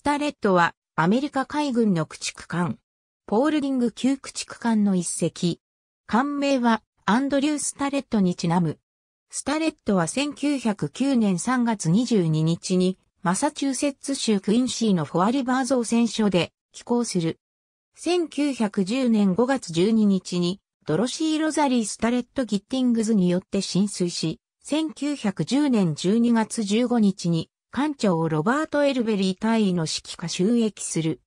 スタレットはアメリカ海軍の駆逐艦。ポールディング級駆逐艦の一隻。艦名はアンドリュー・スタレットにちなむ。スタレットは1909年3月22日にマサチューセッツ州クインシーのフォアリバー造船所で寄港する。1910年5月12日にドロシー・ロザリー・スタレット・ギッティングズによって浸水し、1910年12月15日に艦長ロバート・エルベリー大尉の指揮下収益する。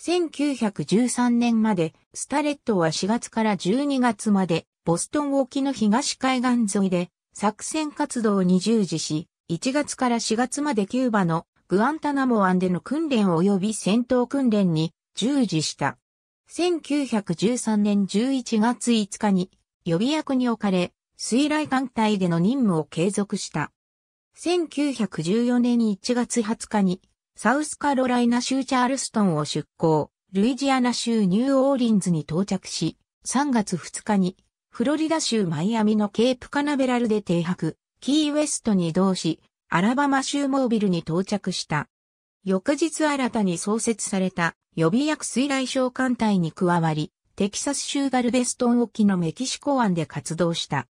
1913年まで、スタレットは4月から12月まで、ボストン沖の東海岸沿いで、作戦活動に従事し、1月から4月までキューバのグアンタナモ湾での訓練及び戦闘訓練に従事した。1913年11月5日に予備役に置かれ、水雷艦隊での任務を継続した。1914年1月20日に、サウスカロライナ州チャールストンを出港、ルイジアナ州ニューオーリンズに到着し、3月2日に、フロリダ州マイアミのケープカナベラルで停泊、キーウェストに移動し、アラバマ州モービルに到着した。翌日新たに創設された予備役水雷小艦隊に加わり、テキサス州ガルベストン沖のメキシコ湾で活動した。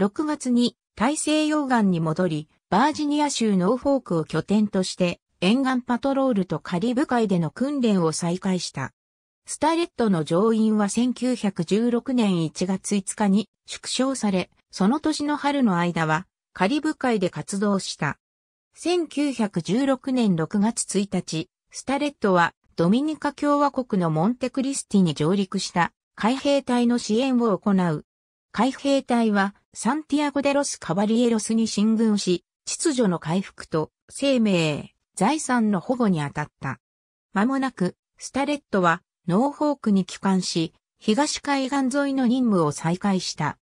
6月に大西洋岸に戻り、バージニア州ノーフォークを拠点として、沿岸パトロールとカリブ海での訓練を再開した。スタレットの上院は1916年1月5日に縮小され、その年の春の間はカリブ海で活動した。1916年6月1日、スタレットはドミニカ共和国のモンテクリスティに上陸した海兵隊の支援を行う。海兵隊はサンティアゴ・デロス・カバリエロスに進軍し、秩序の回復と生命、財産の保護に当たった。間もなく、スタレットはノーホークに帰還し、東海岸沿いの任務を再開した。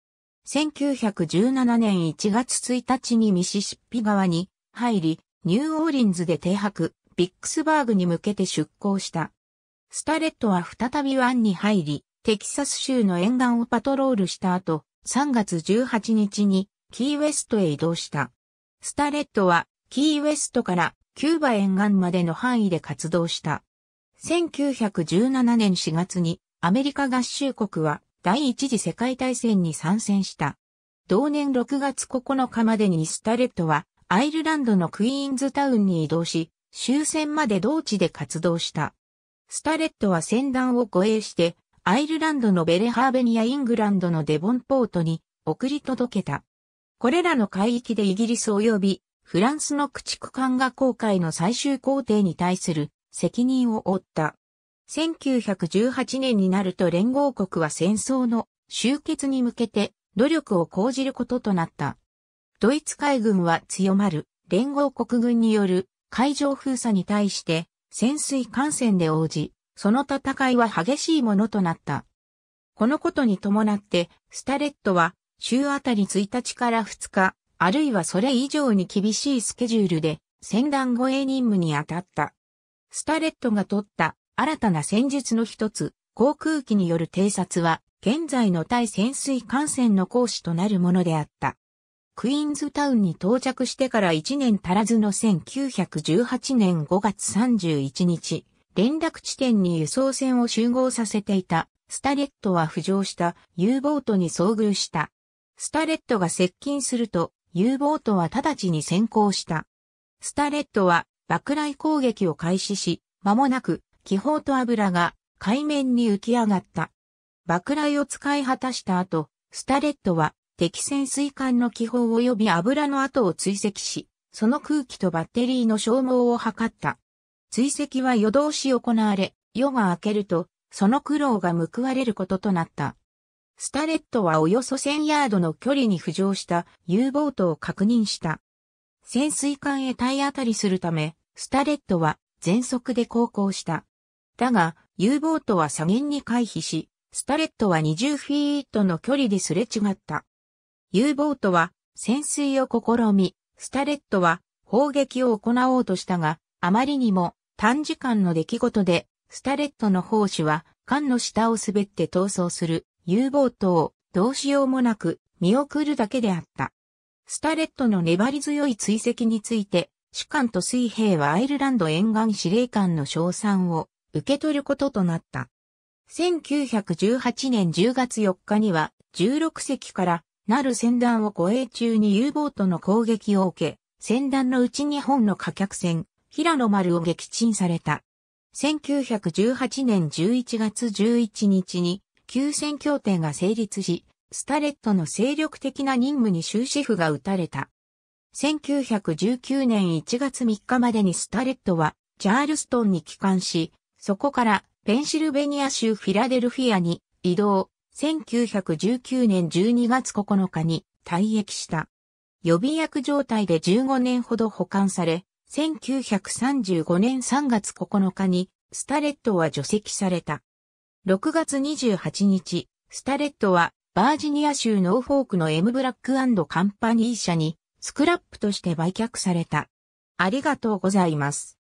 1917年1月1日にミシシッピ側に入り、ニューオーリンズで停泊、ビックスバーグに向けて出港した。スタレットは再び湾に入り、テキサス州の沿岸をパトロールした後、3月18日にキーウェストへ移動した。スタレットはキーウェストからキューバ沿岸までの範囲で活動した。1917年4月にアメリカ合衆国は第一次世界大戦に参戦した。同年6月9日までにスタレットはアイルランドのクイーンズタウンに移動し、終戦まで同地で活動した。スタレットは戦団を護衛して、アイルランドのベレハーベニア・イングランドのデボンポートに送り届けた。これらの海域でイギリス及びフランスの駆逐艦が航海の最終工程に対する責任を負った。1918年になると連合国は戦争の終結に向けて努力を講じることとなった。ドイツ海軍は強まる連合国軍による海上封鎖に対して潜水艦船で応じ、その戦いは激しいものとなった。このことに伴って、スタレットは週あたり1日から2日、あるいはそれ以上に厳しいスケジュールで、戦団護衛任務に当たった。スタレットが取った新たな戦術の一つ、航空機による偵察は、現在の対潜水艦船の講師となるものであった。クイーンズタウンに到着してから1年足らずの1918年5月31日、連絡地点に輸送船を集合させていたスタレットは浮上した U ボートに遭遇した。スタレットが接近すると、U ボートは直ちに先行した。スタレットは爆雷攻撃を開始し、間もなく気泡と油が海面に浮き上がった。爆雷を使い果たした後、スタレットは敵潜水艦の気泡及び油の跡を追跡し、その空気とバッテリーの消耗を図った。追跡は夜通し行われ、夜が明けると、その苦労が報われることとなった。スタレットはおよそ1000ヤードの距離に浮上した U ボートを確認した。潜水艦へ体当たりするため、スタレットは全速で航行した。だが、U ボートは左舷に回避し、スタレットは20フィートの距離ですれ違った。U ボートは潜水を試み、スタレットは砲撃を行おうとしたが、あまりにも短時間の出来事で、スタレットの砲手は艦の下を滑って逃走するボートをどうしようもなく、見送るだけであった。スタレットの粘り強い追跡について、主官と水兵はアイルランド沿岸司令官の称賛を受け取ることとなった。1918年10月4日には、16隻からなる船団を護衛中に U ボートの攻撃を受け、船団のうち日本の貨客船、平野丸を撃沈された。1918年11月11日に休戦協定が成立し、スタレットの精力的な任務に終止符が打たれた。1919年1月3日までにスタレットはチャールストンに帰還し、そこからペンシルベニア州フィラデルフィアに移動、1919年12月9日に退役した。予備役状態で15年ほど保管され、1935年3月9日にスタレットは除籍された。6月28日、スタレットはバージニア州ノーフォークの M ブラックカンパニー社にスクラップとして売却された。ありがとうございます。